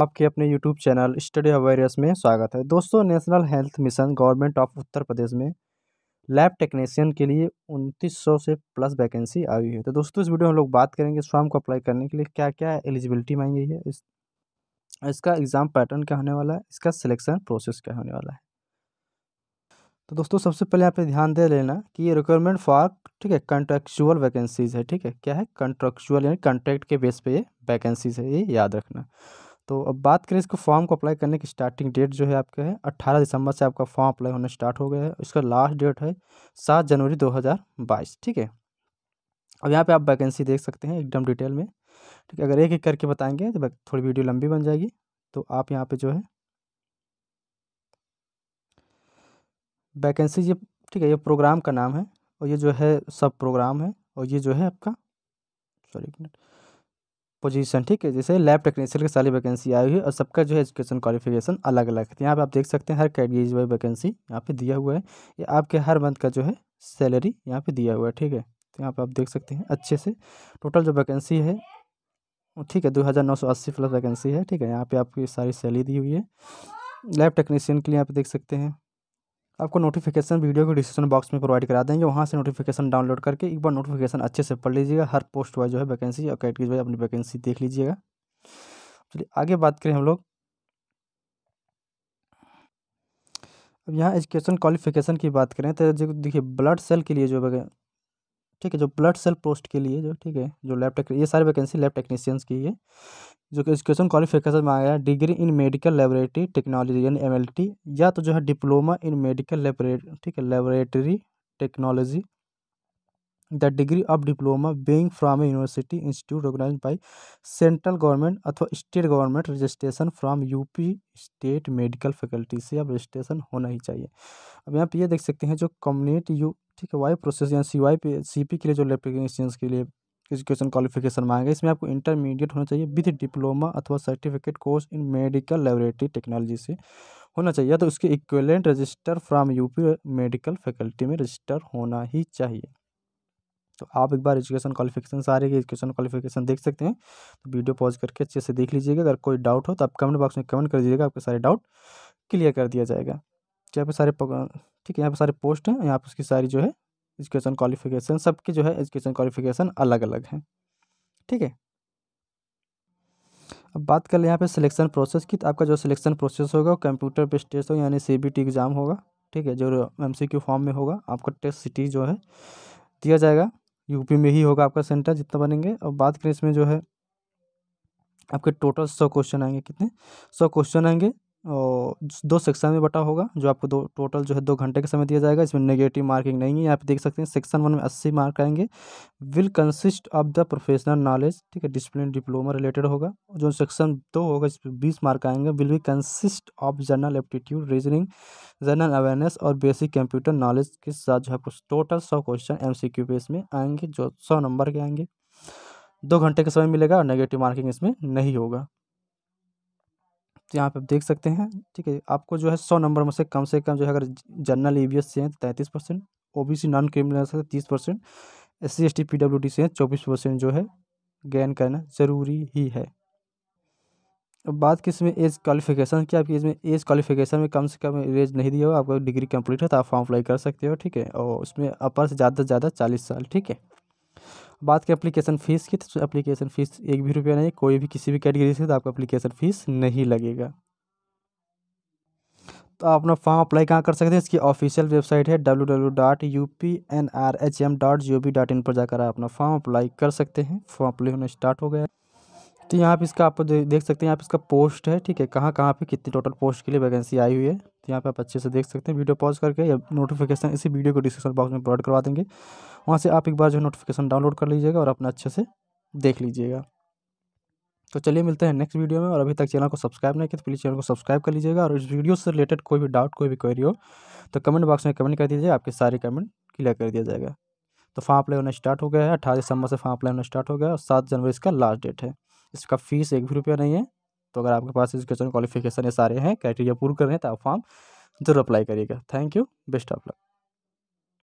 आपके अपने YouTube channel study अवेरियस में स्वागत है दोस्तों national health mission government of Uttar Pradesh में लैब टेक्नीशियन के लिए 2900 से प्लस वैकेंसी आई है तो दोस्तों इस वीडियो में हम लोग बात करेंगे इस फॉर्म को अप्लाई करने के लिए क्या क्या एलिजिबिलिटी मांगी है इस इसका एग्ज़ाम पैटर्न क्या होने वाला है इसका सिलेक्शन प्रोसेस क्या होने वाला है तो दोस्तों सबसे पहले यहाँ पे ध्यान दे लेना कि ये रिक्वायरमेंट फॉर ठीक है कंट्रेक्चुअल वैकेंसीज है ठीक है क्या है कंट्रेक्चुअल यानी कॉन्ट्रैक्ट के बेस पे ये वैकेंसीज है ये याद रखना तो अब बात करें इसको फॉर्म को अप्लाई करने की स्टार्टिंग डेट जो है आपके है अट्ठारह दिसंबर से आपका फॉर्म अप्लाई होना स्टार्ट हो गया है इसका लास्ट डेट है सात जनवरी दो हज़ार बाईस ठीक है अब यहाँ पे आप वैकेंसी देख सकते हैं एकदम डिटेल में ठीक है अगर एक एक करके बताएंगे तो थोड़ी वीडियो लंबी बन जाएगी तो आप यहाँ पर जो है वैकेंसी ये ठीक है ये प्रोग्राम का नाम है और ये जो है सब प्रोग्राम है और ये जो है आपका सॉरी एक मिनट पोजीशन ठीक है जैसे लैब टेक्नीशियन की सारी वैकेंसी आई हुई है और सबका जो है एजुकेशन क्वालिफिकेशन अलग अलग है तो यहाँ पे आप देख सकते हैं हर कैटेगरीज वाइज वैकेंसी यहाँ पे दिया हुआ है ये आपके हर मंथ का जो है सैलरी यहाँ पे दिया हुआ है ठीक है तो यहाँ पे आप देख सकते हैं अच्छे से टोटल जो वैकेंसी है ठीक है दो हज़ार नौ सौ अस्सी प्लस वैकेंसी है ठीक है यहाँ पर आपकी सारी सैलरी दी हुई है लैब टेक्नीशियन के लिए यहाँ पे देख सकते हैं आपको नोटिफिकेशन वीडियो के डिस्क्रिप्शन बॉक्स में प्रोवाइड करा देंगे वहाँ से नोटिफिकेशन डाउनलोड करके एक बार नोटिफिकेशन अच्छे से पढ़ लीजिएगा हर पोस्ट वाइज जो है वैकेंसी और कैटगरी वाइज अपनी वैकेंसी देख लीजिएगा चलिए आगे बात करें हम लोग अब यहाँ एजुकेशन क्वालिफिकेशन की बात करें तो जो देखिए ब्लड सेल के लिए जो ठीक है जो ब्लड सेल पोस्ट के लिए जो ठीक है जो लैब टेक ये सारी वैकेंसी लैब टेक्नीशियंस की है जो कि एजुकेशन क्वालिफिकेशन मांगा गया है degree in medical laboratory technology यानी एम या तो जो है डिप्लोमा इन मेडिकल लेबोरेटरी ठीक है laboratory technology the degree of diploma being from a university institute organise by central government अथवा state government registration from UP state medical faculty से अब रजिस्ट्रेशन होना ही चाहिए अब यहाँ पे ये देख सकते हैं जो कम्युनिटी यू ठीक है वाई प्रोसेस या C Y P C P के लिए जो लेप्लीकेशन के लिए एजुकेशन क्वालिफिकेशन मांगे इसमें आपको इंटरमीडिएट होना चाहिए विथ डिप्लोमा अथवा certificate course in medical laboratory technology से होना चाहिए तो उसके equivalent register from UP medical faculty में रजिस्टर होना ही चाहिए तो आप एक बार एजुकेशन क्वालिफिकेशन सारे के एजुकेशन क्वालिफिकेशन देख सकते हैं तो वीडियो पॉज करके अच्छे से देख लीजिएगा अगर कोई डाउट हो तो आप कमेंट बॉक्स में कमेंट कर दीजिएगा आपके सारे डाउट क्लियर कर दिया जाएगा यहाँ पे सारे ठीक है यहाँ पे सारे पोस्ट हैं यहाँ पे उसकी सारी जो है एजुकेशन क्वालिफिकेशन सबकी जो है एजुकेशन क्वालिफिकेशन अलग अलग है ठीक है अब बात कर लें यहाँ पे सिलेक्शन प्रोसेस की तो आपका जो सिलेक्शन प्रोसेस होगा वो कंप्यूटर बेस्ड टेस्ट होगा यानी सी एग्ज़ाम होगा ठीक है जो एम फॉर्म में होगा आपका टेस्ट सिटी जो है दिया जाएगा यूपी में ही होगा आपका सेंटर जितना बनेंगे और बात करें इसमें जो है आपके टोटल सौ क्वेश्चन आएंगे कितने सौ क्वेश्चन आएंगे दो सेक्शन में बटा होगा जो आपको दो टोटल जो है दो घंटे का समय दिया जाएगा इसमें नेगेटिव मार्किंग नहीं है यहाँ पे देख सकते हैं सेक्शन वन में अस्सी मार्क आएंगे will consist of the professional knowledge ठीक है डिसिप्लिन डिप्लोमा रिलेटेड होगा जो सेक्शन दो होगा इसमें बीस मार्क आएंगे will be consist of general aptitude reasoning general awareness और बेसिक कंप्यूटर नॉलेज के साथ जो है टोटल सौ question M C Q base में आएंगे जो सौ नंबर के आएंगे दो घंटे का समय मिलेगा और नेगेटिव मार्किंग इसमें नहीं होगा तो यहाँ पे आप देख सकते हैं ठीक है आपको जो है सौ नंबर में से कम से कम जो है अगर जनरल ई e से हैं तो तैंतीस percent O B C non criminal से तीस percent S C S T P W D से हैं चौबीस परसेंट जो है गेन करना ज़रूरी ही है अब बात किस में एज क्वालिफिकेशन की आपकी इसमें एज क्वालिफिकेशन में कम से कम एज नहीं दिया हुआ आपका डिग्री कंप्लीट है तो आप फॉर्म अप्लाई कर सकते हो ठीक है और उसमें अपर से ज़्यादा से ज़्यादा चालीस साल ठीक है बात करें एप्लीकेशन फ़ीस की तो एप्लीकेशन फ़ीस एक भी रुपया नहीं कोई भी किसी भी कैटेगरी से तो आपका एप्लीकेशन फ़ीस नहीं लगेगा तो आप अपना फॉर्म अप्लाई कहाँ कर सकते हैं इसकी ऑफिशियल वेबसाइट है W W dot U P N R H M dot G O V dot in पर जाकर आप अपना फॉर्म अप्लाई कर सकते हैं फॉर्म अप्लाई होना स्टार्ट हो गया तो यहाँ पे इसका आप देख सकते हैं यहाँ पे इसका पोस्ट है ठीक है कहाँ कहाँ पे कितनी टोटल पोस्ट के लिए वैकेंसी आई हुई है तो यहाँ पे आप अच्छे से देख सकते हैं वीडियो पॉज करके या नोटिफिकेशन इसी वीडियो को डिस्क्रिप्शन बॉक्स में प्रोवाइड करवा देंगे वहाँ से आप एक बार जो नोटिफिकेशन डाउनलोड कर लीजिएगा और अपना अच्छे से देख लीजिएगा तो चलिए मिलते हैं नेक्स्ट वीडियो में और अभी तक चैनल को सब्सक्राइब नहीं किया तो प्लीज़ चैनल को सब्सक्राइब कर लीजिएगा और इस वीडियो से रिलेटेड कोई भी डाउट कोई भी क्वेरी हो तो कमेंट बॉक्स में कमेंट कर दीजिए आपके सारे कमेंट क्लियर कर दिया जाएगा तो फॉर्म अप्लाई होना स्टार्ट हो गया है अठारह दिसंबर से फॉर्म अप्लाई होना स्टार्ट हो गया और सात जनवरी इसका लास्ट डेट है इसका फीस एक भी रुपया नहीं है तो अगर आपके पास एजुकेशन क्वालिफिकेशन ये सारे हैं क्राइटेरिया पूर्ण कर रहे हैं तो आप फॉर्म जरूर अप्लाई करिएगा thank you best of luck